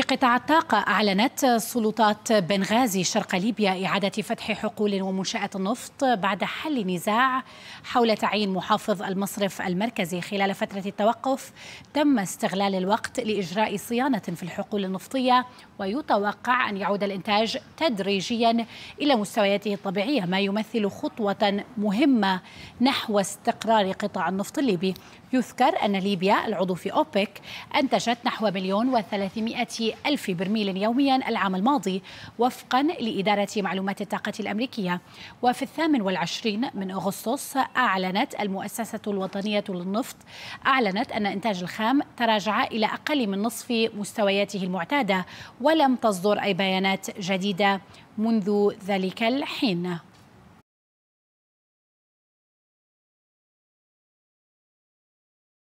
في قطاع الطاقة أعلنت سلطات بنغازي شرق ليبيا إعادة فتح حقول ومنشأة النفط بعد حل نزاع حول تعيين محافظ المصرف المركزي خلال فترة التوقف تم استغلال الوقت لإجراء صيانة في الحقول النفطية ويتوقع أن يعود الإنتاج تدريجيا إلى مستوياته الطبيعية ما يمثل خطوة مهمة نحو استقرار قطاع النفط الليبي يذكر أن ليبيا العضو في أوبك أنتجت نحو مليون وثلاثمائة ألف برميل يوميا العام الماضي وفقا لإدارة معلومات الطاقة الأمريكية وفي الثامن والعشرين من أغسطس أعلنت المؤسسة الوطنية للنفط أعلنت أن إنتاج الخام تراجع إلى أقل من نصف مستوياته المعتادة ولم تصدر أي بيانات جديدة منذ ذلك الحين